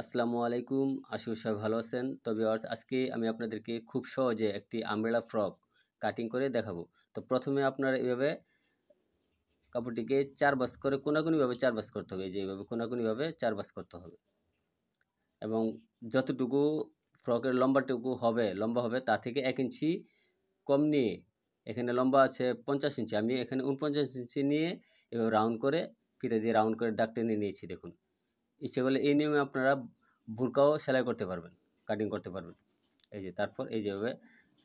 আসসালামু আলাইকুম আশু সবাই ভালো আছেন তো ভিওয়ার্স আজকে আমি আপনাদেরকে খুব সহজে একটি আমব্রেলা ফ্রক কাটিং করে দেখাবো তো প্রথমে আপনারা এভাবে কাপড়টিকে চার বাস করে কোনাকুনিভাবে চার বাস করতে হবে যে যেভাবে কোনাকুনিভাবে চার বাস করতে হবে এবং যতটুকু ফ্রকের লম্বাটুকু হবে লম্বা হবে তা থেকে এক ইঞ্চি কম নিয়ে এখানে লম্বা আছে পঞ্চাশ ইঞ্চি আমি এখানে উনপঞ্চাশ ইঞ্চি নিয়ে এভাবে রাউন্ড করে ফিরে দিয়ে রাউন্ড করে দাগ টেনে নিয়েছি দেখুন ইচ্ছে করলে এই নিয়মে আপনারা বুরকাও সেলাই করতে পারবেন কাটিং করতে পারবেন এই যে তারপর এই যেভাবে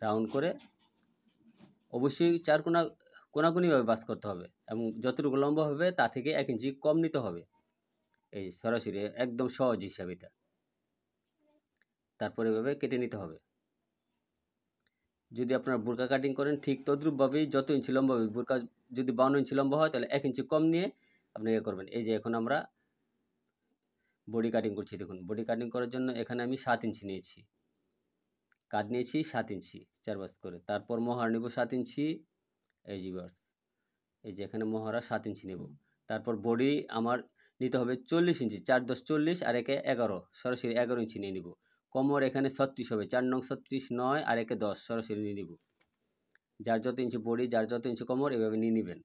রাউন্ড করে অবশ্যই চার কোনা কোনাকুনিভাবে বাস করতে হবে এবং যতটুকু লম্বা হবে তা থেকে এক ইঞ্চি কম নিতে হবে এই সরাসরি একদম সহজ হিসাবে এটা তারপরে এভাবে কেটে নিতে হবে যদি আপনারা বোরকা কাটিং করেন ঠিক তদ্রুপভাবেই যত ইঞ্চি লম্বা হবে বোরকা যদি বাউন্ন ইঞ্চি লম্বা হয় তাহলে এক ইঞ্চি কম নিয়ে আপনি ইয়ে করবেন এই যে এখন আমরা বডি কাটিং করছি দেখুন বডি কাটিং করার জন্য এখানে আমি সাত ইঞ্চি নিয়েছি কাঁধ নিয়েছি সাত ইঞ্চি চার বাস করে তারপর মহার নেব সাত ইঞ্চি এই এই যে এখানে মহারা সাত ইঞ্চি নেব তারপর বডি আমার নিতে হবে চল্লিশ ইঞ্চি চার দশ চল্লিশ আর একে এগারো সরাসরি এগারো ইঞ্চি নিয়ে নিব কমর এখানে ছত্রিশ হবে চার নং ছত্রিশ নয় আর একে দশ সরাসরি নিয়ে নিব যার যত ইঞ্চি বডি যার যত ইঞ্চি কমর এভাবে নিয়ে নেবেন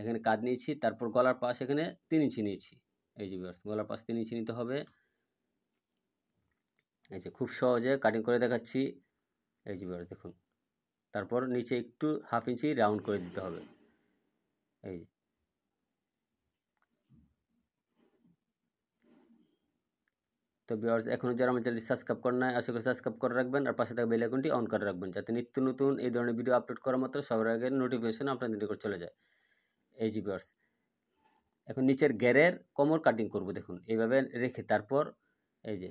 এখানে কাঁধ নিয়েছি তারপর গলার পাশ এখানে তিন ইঞ্চি নিয়েছি এই যে বিয়ার্স গলার পাশ দিয়ে নিচে নিতে হবে এই যে খুব সহজে কাটিং করে দেখাচ্ছি এই যে বিয়ার্স দেখুন তারপর নিচে একটু হাফ ইঞ্চি রাউন্ড করে দিতে হবে এই যে তো ভিউয়ার্স এখনও যারা আমার চ্যানেলটি সাবস্ক্রাইব করেন নাই আশা করি সাবস্ক্রাইব করে রাখবেন আর পাশে থাকা বেল আইকনটি অন করে রাখবেন যাতে নিত্য নতুন এই ধরনের ভিডিও আপলোড করা মাত্র সবার আগে নোটিফিকেশন আপনাদের নিকট চলে যায় এই যে ভিউয়ার্স এখন নিচের গ্যারের কোমর কাটিং করব দেখুন এইভাবে রেখে তারপর এই যে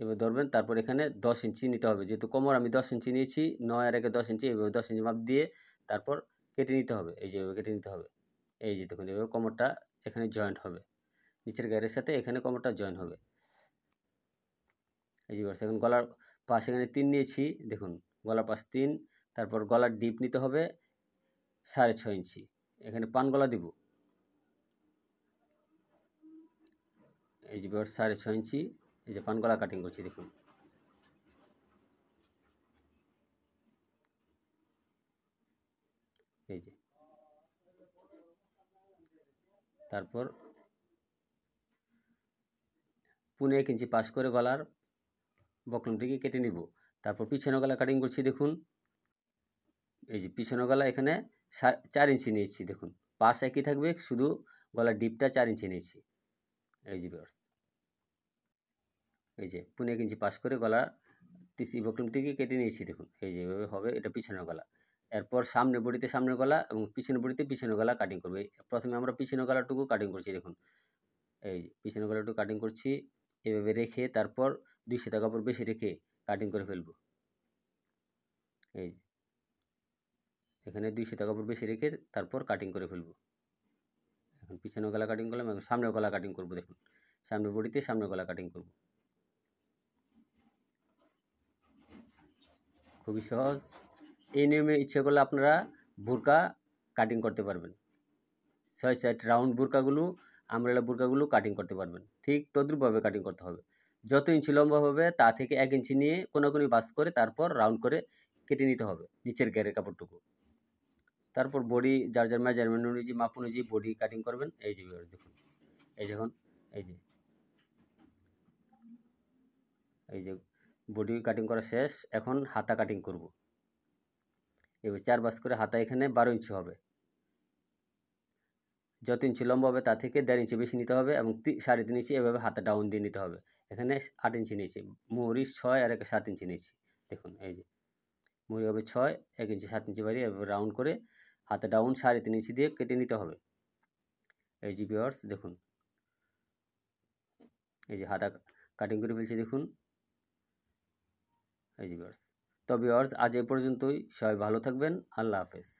এবার ধরবেন তারপর এখানে দশ ইঞ্চি নিতে হবে যেহেতু কোমর আমি দশ ইঞ্চি নিয়েছি নয় আর একে দশ ইঞ্চি এইভাবে দশ ইঞ্চি মাপ দিয়ে তারপর কেটে নিতে হবে এই যে এভাবে কেটে নিতে হবে এই যে দেখুন এভাবে কোমরটা এখানে জয়েন্ট হবে নিচের গ্যারের সাথে এখানে কোমরটা জয়েন হবে এই যে এখন গলার পাশ এখানে তিন নিয়েছি দেখুন গলার পাশ তিন তারপর গলার ডিপ নিতে হবে সাড়ে ছয় ইঞ্চি এখানে পান গলা দিব এই যে বিয়ার সাড়ে ছয় ইঞ্চি এই যে পানকলা কাটিং করছি দেখুন এই যে তারপর পুনে এক ইঞ্চি পাশ করে গলার বকলমটিকে কেটে নিব তারপর পিছনে গলা কাটিং করছি দেখুন এই যে পিছনে গলা এখানে চার ইঞ্চি নিয়েছি দেখুন পাশ একই থাকবে শুধু গলার ডিপটা চার ইঞ্চি নিয়েছি এই যে ভিউয়ার্স এই যে পুনে ইঞ্চি পাস করে গলা টিসি ভকলমটিকে কেটে নিয়েছি দেখুন এই যে এভাবে হবে এটা পিছনের গলা এরপর সামনে বড়িতে সামনের গলা এবং পিছনের বড়িতে পিছনের গলা কাটিং করবে প্রথমে আমরা পিছনের গলাটুকু কাটিং করছি দেখুন এই যে পিছনের গলাটুকু কাটিং করছি এভাবে রেখে তারপর দুইশো টাকা পর বেশি রেখে কাটিং করে ফেলব এই এখানে দুইশো টাকা পর বেশি রেখে তারপর কাটিং করে ফেলবো দেখুন পিছনে গলা কাটিং করলাম এবং সামনে গলা কাটিং করবো দেখুন সামনের বডিতে সামনে গলা কাটিং করব খুবই সহজ এই নিয়মে ইচ্ছে করলে আপনারা বুরকা কাটিং করতে পারবেন ছয় সাইড রাউন্ড বুরকাগুলো আমরেলা বুরকাগুলো কাটিং করতে পারবেন ঠিক তদ্রুপভাবে কাটিং করতে হবে যত ইঞ্চি লম্বা হবে তা থেকে এক ইঞ্চি নিয়ে কোনাকুনি বাস করে তারপর রাউন্ড করে কেটে নিতে হবে নিচের গ্যারের কাপড়টুকু তারপর বডি যার যার মেজারমেন্ট অনুযায়ী মাপ অনুযায়ী বডি কাটিং করবেন এই যে দেখুন এই যে এখন এই যে এই যে বডি কাটিং করা শেষ এখন হাতা কাটিং করব এবার চার বাস করে হাতা এখানে বারো ইঞ্চি হবে যত ইঞ্চি লম্বা হবে তা থেকে দেড় ইঞ্চি বেশি নিতে হবে এবং সাড়ে তিন ইঞ্চি এভাবে হাতা ডাউন দিয়ে নিতে হবে এখানে আট ইঞ্চি নিয়েছি মুহুরি ছয় আর একে সাত ইঞ্চি নিয়েছি দেখুন এই যে মুহুরি হবে ছয় এক ইঞ্চি সাত ইঞ্চি বাড়িয়ে এভাবে রাউন্ড করে হাতে ডাউন সাড়ে তিন ইঞ্চি দিয়ে কেটে নিতে হবে এই যে ভিওয়ার্স দেখুন এই যে হাতা কাটিং করে ফেলছি দেখুন এই যে ভিওয়ার্স তো আজ এ পর্যন্তই সবাই ভালো থাকবেন আল্লাহ হাফেজ